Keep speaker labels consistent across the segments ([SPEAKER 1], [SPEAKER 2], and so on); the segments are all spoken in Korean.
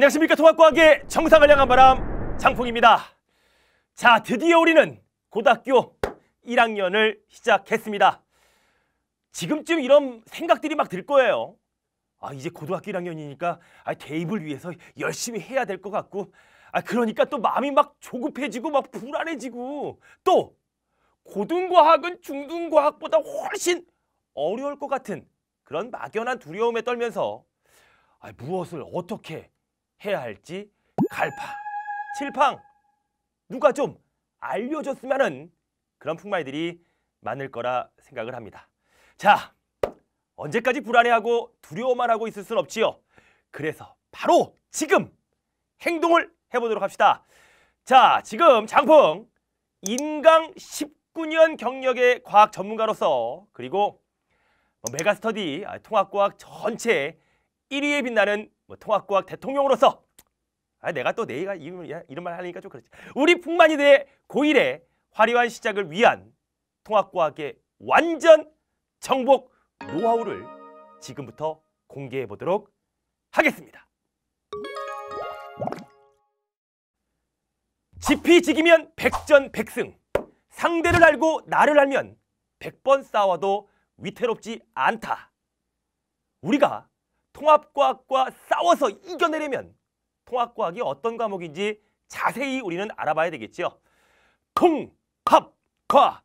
[SPEAKER 1] 안녕하십니까 통합과학의 정상을 향한 바람 장풍입니다. 자 드디어 우리는 고등학교 1학년을 시작했습니다. 지금쯤 이런 생각들이 막 들 거예요. 아 이제 고등학교 1학년이니까 아, 대입을 위해서 열심히 해야 될 것 같고 아 그러니까 또 마음이 막 조급해지고 막 불안해지고 또 고등과학은 중등과학보다 훨씬 어려울 것 같은 그런 막연한 두려움에 떨면서 아, 무엇을 어떻게 해야 할지 갈파 칠팡 누가 좀 알려줬으면 은 그런 풍마이들이 많을 거라 생각을 합니다. 자, 언제까지 불안해하고 두려워만 하고 있을 순 없지요. 그래서 바로 지금 행동을 해보도록 합시다. 자, 지금 장풍 인강 19년 경력의 과학 전문가로서 그리고 뭐 메가스터디 아, 통합과학 전체 1위에 빛나는 뭐 통합과학 대통령으로서 아 내가 또 내가 이름 이런 말 하니까 좀 그렇지. 우리 풍만이 대해 고일의 화려한 시작을 위한 통합과학의 완전 정복 노하우를 지금부터 공개해 보도록 하겠습니다. 지피지기면 백전백승 상대를 알고 나를 알면 백번 싸워도 위태롭지 않다. 우리가 통합과학과 싸워서 이겨내려면 통합과학이 어떤 과목인지 자세히 우리는 알아봐야 되겠지요. 통합과학.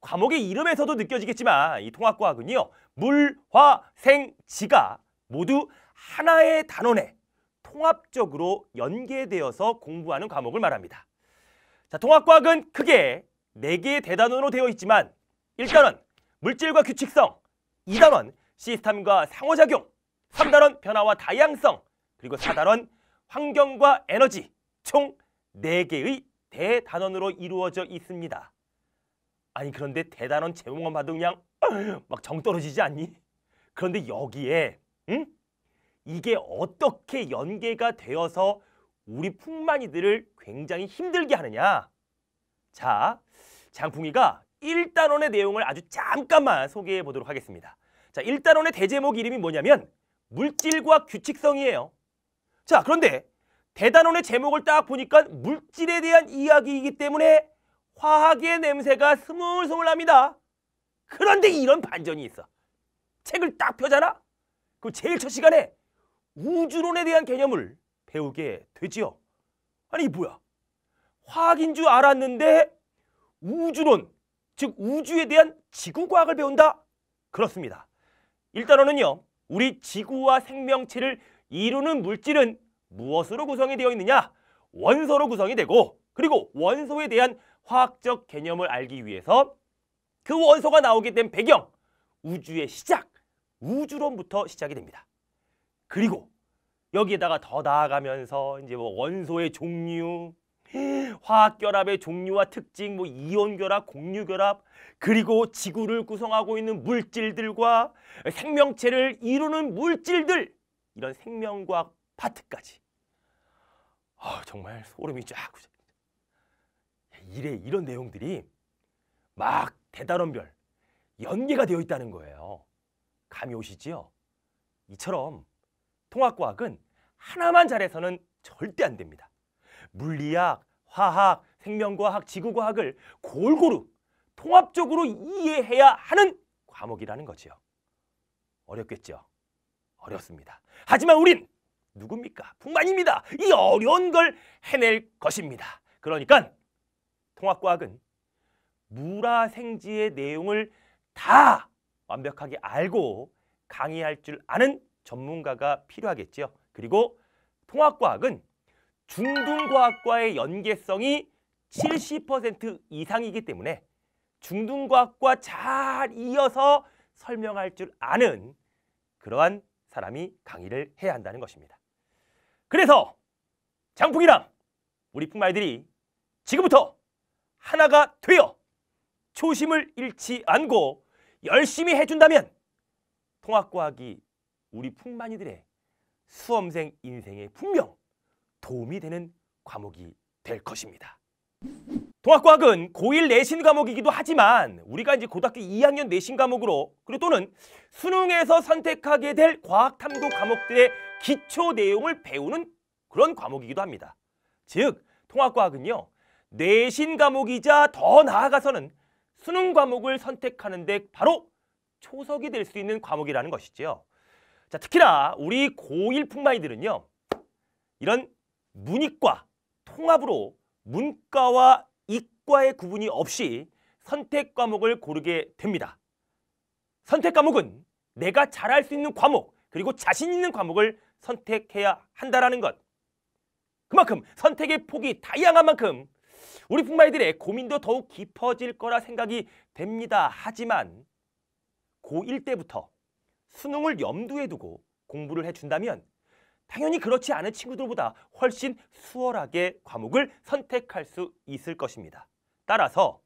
[SPEAKER 1] 과목의 이름에서도 느껴지겠지만 이 통합과학은요. 물, 화, 생, 지가 모두 하나의 단원에 통합적으로 연계되어서 공부하는 과목을 말합니다. 자, 통합과학은 크게 네개의 대단원으로 되어 있지만 일단원 물질과 규칙성, 이단원 시스템과 상호작용, 3단원 변화와 다양성, 그리고 4단원 환경과 에너지 총 4개의 대단원으로 이루어져 있습니다. 아니 그런데 대단원 제목만 봐도 그냥 막정 떨어지지 않니? 그런데 여기에 응? 이게 어떻게 연계가 되어서 우리 풍만이들을 굉장히 힘들게 하느냐? 자, 장풍이가 1단원의 내용을 아주 잠깐만 소개해 보도록 하겠습니다. 자, 일단원의 대제목 이름이 뭐냐면 물질과 규칙성이에요. 자, 그런데 대단원의 제목을 딱 보니까 물질에 대한 이야기이기 때문에 화학의 냄새가 스물스물납니다 그런데 이런 반전이 있어. 책을 딱 펴잖아? 그 제일 첫 시간에 우주론에 대한 개념을 배우게 되지요. 아니 뭐야? 화학인 줄 알았는데 우주론, 즉 우주에 대한 지구과학을 배운다? 그렇습니다. 일단어는요. 우리 지구와 생명체를 이루는 물질은 무엇으로 구성이 되어 있느냐? 원소로 구성이 되고 그리고 원소에 대한 화학적 개념을 알기 위해서 그 원소가 나오게 된 배경, 우주의 시작, 우주론부터 시작이 됩니다. 그리고 여기에다가 더 나아가면서 이제 뭐 원소의 종류, 화학 결합의 종류와 특징, 뭐 이온 결합, 공유 결합, 그리고 지구를 구성하고 있는 물질들과 생명체를 이루는 물질들 이런 생명과학 파트까지. 아, 정말 소름이 쫙 오죠. 이래 이런 내용들이 막 대단원별 연계가 되어 있다는 거예요. 감이 오시지요? 이처럼 통합과학은 하나만 잘해서는 절대 안 됩니다. 물리학, 화학, 생명과학, 지구과학을 골고루 통합적으로 이해해야 하는 과목이라는 거지요. 어렵겠죠? 어렵습니다. 하지만 우린 누굽니까? 북만입니다. 이 어려운 걸 해낼 것입니다. 그러니까 통합과학은 무라생지의 내용을 다 완벽하게 알고 강의할 줄 아는 전문가가 필요하겠죠 그리고 통합과학은 중등과학과의 연계성이 70% 이상이기 때문에 중등과학과 잘 이어서 설명할 줄 아는 그러한 사람이 강의를 해야 한다는 것입니다. 그래서 장풍이랑 우리 풍마이들이 지금부터 하나가 되어 초심을 잃지 않고 열심히 해준다면 통합과학이 우리 풍만이들의 수험생 인생에 분명 도움이 되는 과목이 될 것입니다. 통합과학은 고1 내신 과목이기도 하지만 우리가 이제 고등학교 2학년 내신 과목으로 그리고 또는 수능에서 선택하게 될 과학탐구 과목들의 기초 내용을 배우는 그런 과목이기도 합니다. 즉, 통합과학은요. 내신 과목이자 더 나아가서는 수능 과목을 선택하는 데 바로 초석이 될 수 있는 과목이라는 것이지요. 자, 특히나 우리 고1 풍마이들은요. 이런 문이과 통합으로 문과와 이과의 구분이 없이 선택 과목을 고르게 됩니다. 선택 과목은 내가 잘할 수 있는 과목 그리고 자신 있는 과목을 선택해야 한다라는 것. 그만큼 선택의 폭이 다양한 만큼 우리 풍마이들의 고민도 더욱 깊어질 거라 생각이 됩니다. 하지만 고1 때부터 수능을 염두에 두고 공부를 해준다면 당연히 그렇지 않은 친구들보다 훨씬 수월하게 과목을 선택할 수 있을 것입니다. 따라서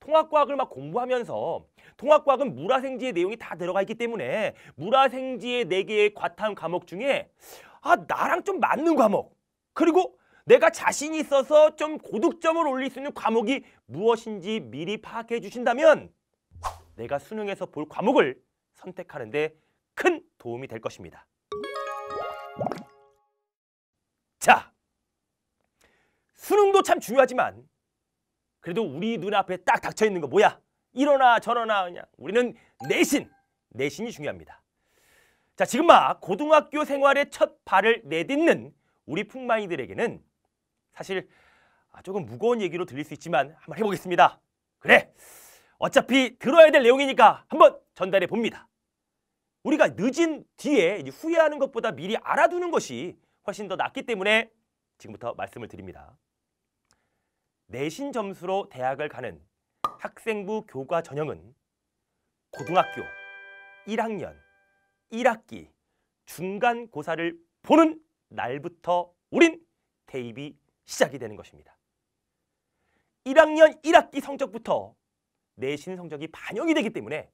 [SPEAKER 1] 통합과학을 막 공부하면서 통합과학은 물화생지의 내용이 다 들어가 있기 때문에 물화생지의 네개의 과탐 과목 중에 아 나랑 좀 맞는 과목 그리고 내가 자신 있어서 좀 고득점을 올릴 수 있는 과목이 무엇인지 미리 파악해 주신다면 내가 수능에서 볼 과목을 선택하는 데 큰 도움이 될 것입니다. 자, 수능도 참 중요하지만 그래도 우리 눈앞에 딱 닥쳐 있는 거 뭐야? 이러나 저러나 그냥 우리는 내신, 내신이 중요합니다. 자, 지금 막 고등학교 생활의 첫 발을 내딛는 우리 풍마이들에게는 사실 아, 조금 무거운 얘기로 들릴 수 있지만 한번 해보겠습니다. 그래, 어차피 들어야 될 내용이니까 한번 전달해 봅니다. 우리가 늦은 뒤에 후회하는 것보다 미리 알아두는 것이 훨씬 더 낫기 때문에 지금부터 말씀을 드립니다. 내신 점수로 대학을 가는 학생부 교과 전형은 고등학교 1학년 1학기 중간고사를 보는 날부터 우린 대입이 시작이 되는 것입니다. 1학년 1학기 성적부터 내신 성적이 반영이 되기 때문에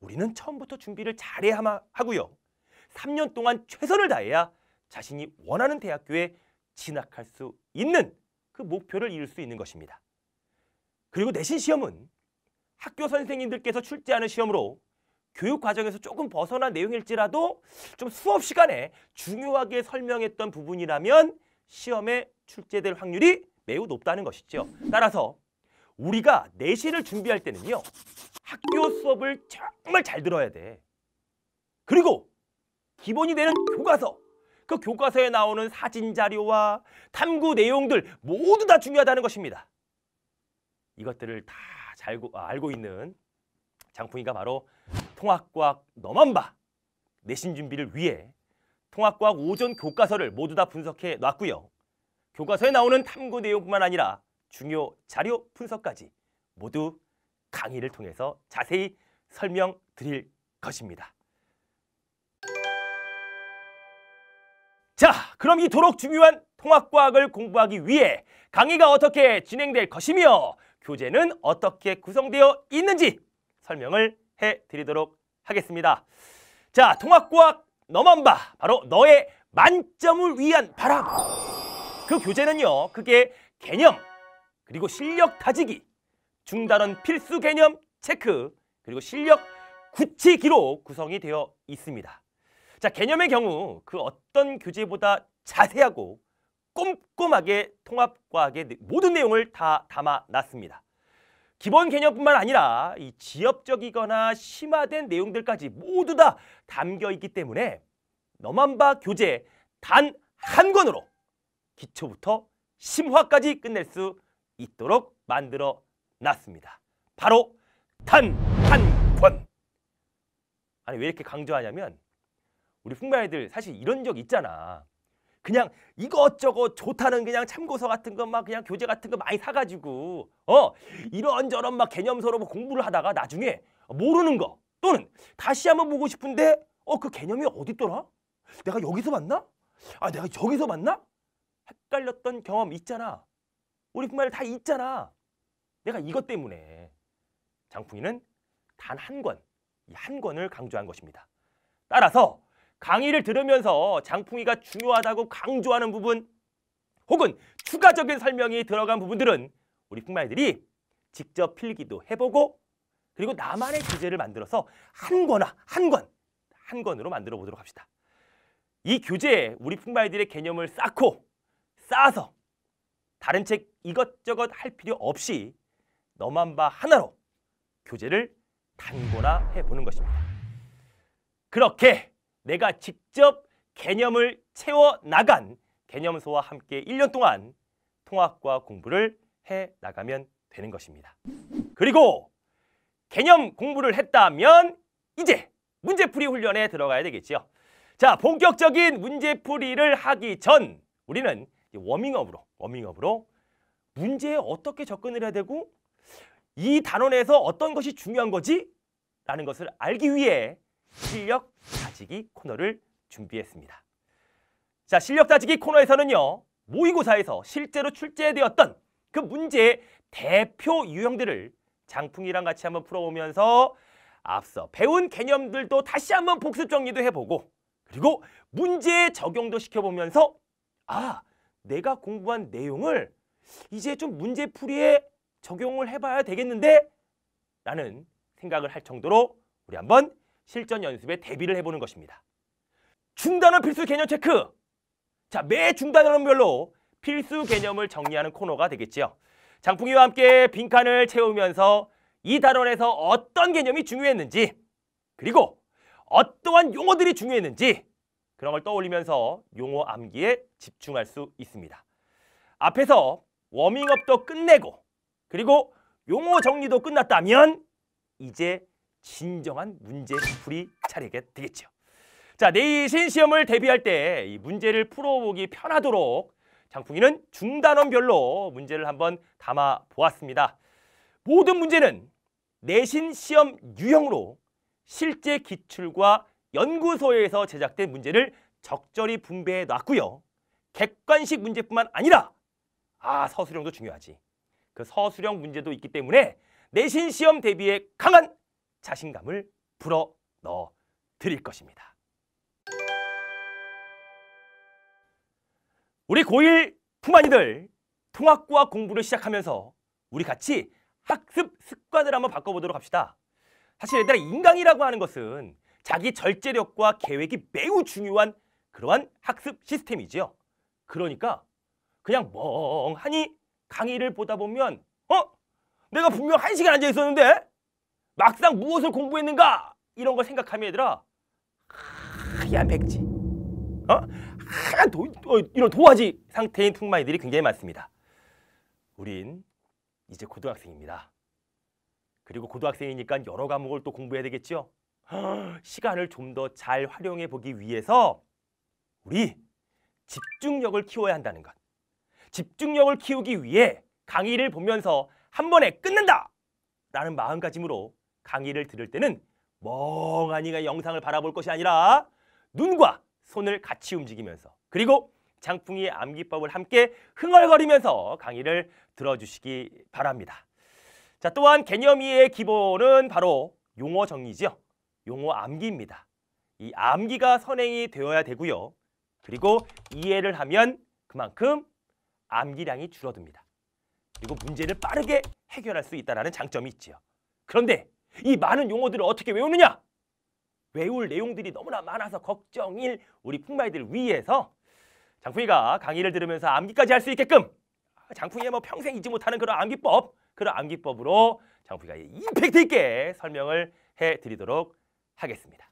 [SPEAKER 1] 우리는 처음부터 준비를 잘해야 하고요. 3년 동안 최선을 다해야 자신이 원하는 대학교에 진학할 수 있는 그 목표를 이룰 수 있는 것입니다. 그리고 내신 시험은 학교 선생님들께서 출제하는 시험으로 교육 과정에서 조금 벗어난 내용일지라도 좀 수업 시간에 중요하게 설명했던 부분이라면 시험에 출제될 확률이 매우 높다는 것이죠. 따라서 우리가 내신을 준비할 때는요. 학교 수업을 정말 잘 들어야 돼. 그리고 기본이 되는 교과서 그 교과서에 나오는 사진 자료와 탐구 내용들 모두 다 중요하다는 것입니다. 이것들을 다잘 아, 알고 있는 장풍이가 바로 통합과학 너만 봐 내신 준비를 위해 통합과학 오전 교과서를 모두 다 분석해 놨고요. 교과서에 나오는 탐구 내용뿐만 아니라 중요 자료 분석까지 모두 강의를 통해서 자세히 설명드릴 것입니다. 자, 그럼 이토록 중요한 통합과학을 공부하기 위해 강의가 어떻게 진행될 것이며 교재는 어떻게 구성되어 있는지 설명을 해드리도록 하겠습니다. 자, 통합과학 너만 봐. 바로 너의 만점을 위한 바람. 그 교재는요, 그게 개념, 그리고 실력 다지기, 중단원 필수 개념 체크, 그리고 실력 구치기로 구성이 되어 있습니다. 자, 개념의 경우 그 어떤 교재보다 자세하고 꼼꼼하게 통합과학의 모든 내용을 다 담아놨습니다. 기본 개념뿐만 아니라 이 지엽적이거나 심화된 내용들까지 모두 다 담겨있기 때문에 너만바 교재 단 한 권으로 기초부터 심화까지 끝낼 수 있도록 만들어 놨습니다. 바로 단 한 권! 아니 왜 이렇게 강조하냐면 우리 흑마애들 사실 이런 적 있잖아. 그냥 이것저것 좋다는 그냥 참고서 같은 거막 그냥 교재 같은 거 많이 사가지고 어 이런저런 막 개념서로 뭐 공부를 하다가 나중에 모르는 거 또는 다시 한번 보고 싶은데 어 그 개념이 어디있더라 내가 여기서 봤나? 아 내가 저기서 봤나? 헷갈렸던 경험 있잖아. 우리 흑마들다 있잖아. 내가 이것 때문에 장풍이는 단 한 권, 이 한 권을 강조한 것입니다. 따라서 강의를 들으면서 장풍이가 중요하다고 강조하는 부분 혹은 추가적인 설명이 들어간 부분들은 우리 풍마이들이 직접 필기도 해보고 그리고 나만의 교재를 만들어서 한 권화, 한 권, 한 권으로 만들어 보도록 합시다. 이 교재에 우리 풍마이들의 개념을 쌓고 쌓아서 다른 책 이것저것 할 필요 없이 너만 봐 하나로 교재를 단권화해보는 것입니다. 그렇게 내가 직접 개념을 채워나간 개념소와 함께 1년 동안 통합과 공부를 해나가면 되는 것입니다. 그리고 개념 공부를 했다면 이제 문제풀이 훈련에 들어가야 되겠죠 자, 본격적인 문제풀이를 하기 전 우리는 워밍업으로, 워밍업으로 문제에 어떻게 접근을 해야 되고 이 단원에서 어떤 것이 중요한 거지? 라는 것을 알기 위해 실력 따지기 코너를 준비했습니다. 자, 실력 따지기 코너에서는요. 모의고사에서 실제로 출제되었던 그 문제의 대표 유형들을 장풍이랑 같이 한번 풀어보면서 앞서 배운 개념들도 다시 한번 복습 정리도 해보고 그리고 문제에 적용도 시켜보면서 아, 내가 공부한 내용을 이제 좀 문제풀이에 적용을 해봐야 되겠는데? 라는 생각을 할 정도로 우리 한번 실전 연습에 대비를 해보는 것입니다. 중단어 필수 개념 체크! 자, 매 중단어별로 필수 개념을 정리하는 코너가 되겠지요. 장풍이와 함께 빈칸을 채우면서 이 단원에서 어떤 개념이 중요했는지 그리고 어떠한 용어들이 중요했는지 그런 걸 떠올리면서 용어 암기에 집중할 수 있습니다. 앞에서 워밍업도 끝내고 그리고 용어 정리도 끝났다면 이제 진정한 문제풀이 차례가 되겠죠. 자, 내신 시험을 대비할 때 이 문제를 풀어보기 편하도록 장풍이는 중단원별로 문제를 한번 담아 보았습니다. 모든 문제는 내신 시험 유형으로 실제 기출과 연구소에서 제작된 문제를 적절히 분배해 놨고요. 객관식 문제뿐만 아니라 아 서술형도 중요하지. 그 서술형 문제도 있기 때문에 내신 시험 대비에 강한 자신감을 불어 넣어 드릴 것입니다. 우리 고1 푸마니들 통합과 공부를 시작하면서 우리 같이 학습 습관을 한번 바꿔보도록 합시다. 사실 얘들아 인강이라고 하는 것은 자기 절제력과 계획이 매우 중요한 그러한 학습 시스템이지요. 그러니까 그냥 멍하니 강의를 보다 보면 어? 내가 분명 한 시간 앉아 있었는데 막상 무엇을 공부했는가 이런 걸 생각하면 얘들아 하얀 백지 어? 하얀 도, 어, 이런 도화지 상태인 퉁마이들이 굉장히 많습니다 우린 이제 고등학생입니다 그리고 고등학생이니까 여러 과목을 또 공부해야 되겠죠 아, 시간을 좀 더 잘 활용해 보기 위해서 우리 집중력을 키워야 한다는 것 집중력을 키우기 위해 강의를 보면서 한 번에 끝낸다! 라는 마음가짐으로 강의를 들을 때는 멍하니가 영상을 바라볼 것이 아니라 눈과 손을 같이 움직이면서 그리고 장풍이 암기법을 함께 흥얼거리면서 강의를 들어주시기 바랍니다. 자, 또한 개념 이의 기본은 바로 용어 정리죠 용어 암기입니다. 이 암기가 선행이 되어야 되고요. 그리고 이해를 하면 그만큼 암기량이 줄어듭니다. 그리고 문제를 빠르게 해결할 수 있다는 장점이 있지요. 그런데 이 많은 용어들을 어떻게 외우느냐? 외울 내용들이 너무나 많아서 걱정일 우리 풍마이들 위해서 장풍이가 강의를 들으면서 암기까지 할 수 있게끔 장풍이의 뭐 평생 잊지 못하는 그런 암기법 그런 암기법으로 장풍이가 임팩트 있게 설명을 해드리도록 하겠습니다.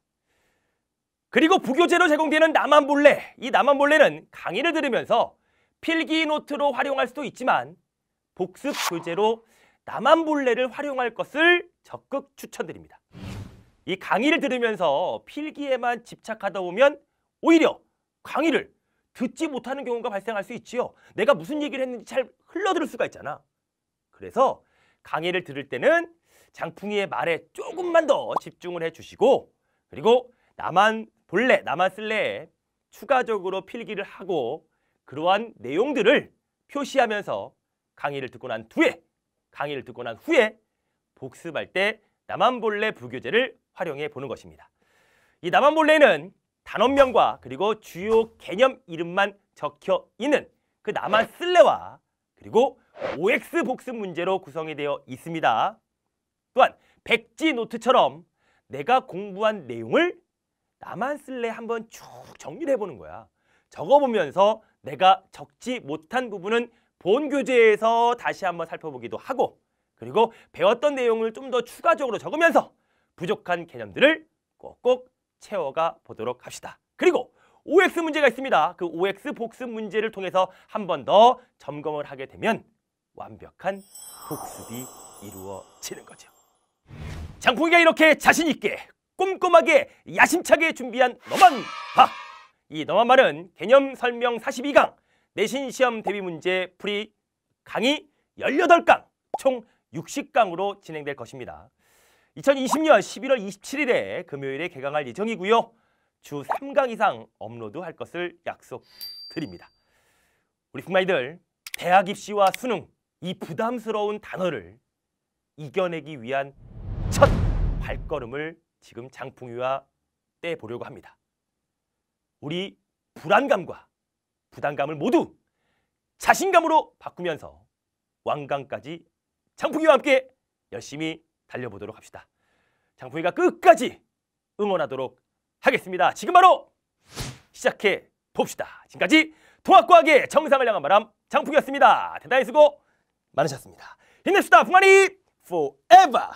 [SPEAKER 1] 그리고 부교재로 제공되는 나만 볼래이 나만 볼래는 강의를 들으면서 필기 노트로 활용할 수도 있지만 복습 교재로 나만 볼래를 활용할 것을 적극 추천드립니다. 이 강의를 들으면서 필기에만 집착하다 보면 오히려 강의를 듣지 못하는 경우가 발생할 수 있지요. 내가 무슨 얘기를 했는지 잘 흘러들을 수가 있잖아. 그래서 강의를 들을 때는 장풍이의 말에 조금만 더 집중을 해주시고 그리고 나만 볼래, 나만 쓸래 추가적으로 필기를 하고 그러한 내용들을 표시하면서 강의를 듣고 난뒤에 강의를 듣고 난 후에 복습할 때 남한본래 부교재를 활용해 보는 것입니다. 이 남한본래는 단원명과 그리고 주요 개념 이름만 적혀 있는 그 남한 쓸레와 그리고 OX 복습 문제로 구성이 되어 있습니다. 또한 백지 노트처럼 내가 공부한 내용을 나만 쓸래 한번 쭉 정리를 해보는 거야. 적어보면서 내가 적지 못한 부분은 본 교재에서 다시 한번 살펴보기도 하고 그리고 배웠던 내용을 좀 더 추가적으로 적으면서 부족한 개념들을 꼭꼭 채워가 보도록 합시다. 그리고 OX 문제가 있습니다. 그 OX 복습 문제를 통해서 한 번 더 점검을 하게 되면 완벽한 복습이 이루어지는 거죠. 장풍이가 이렇게 자신 있게 꼼꼼하게 야심차게 준비한 너만 봐! 이 너만 말은 개념 설명 42강 내신 시험 대비 문제 풀이 강의 18강 총 60강으로 진행될 것입니다. 2020년 11월 27일에 금요일에 개강할 예정이고요. 주 3강 이상 업로드할 것을 약속드립니다. 우리 북마이들 대학 입시와 수능 이 부담스러운 단어를 이겨내기 위한 첫 발걸음을 지금 장풍이와 떼보려고 합니다. 우리 불안감과 부담감을 모두 자신감으로 바꾸면서 왕강까지 장풍이와 함께 열심히 달려보도록 합시다. 장풍이가 끝까지 응원하도록 하겠습니다. 지금 바로 시작해 봅시다. 지금까지 통합과학의 정상을 향한 바람 장풍이었습니다. 대단히 수고 많으셨습니다. 힘냅시다. 풍만이 forever!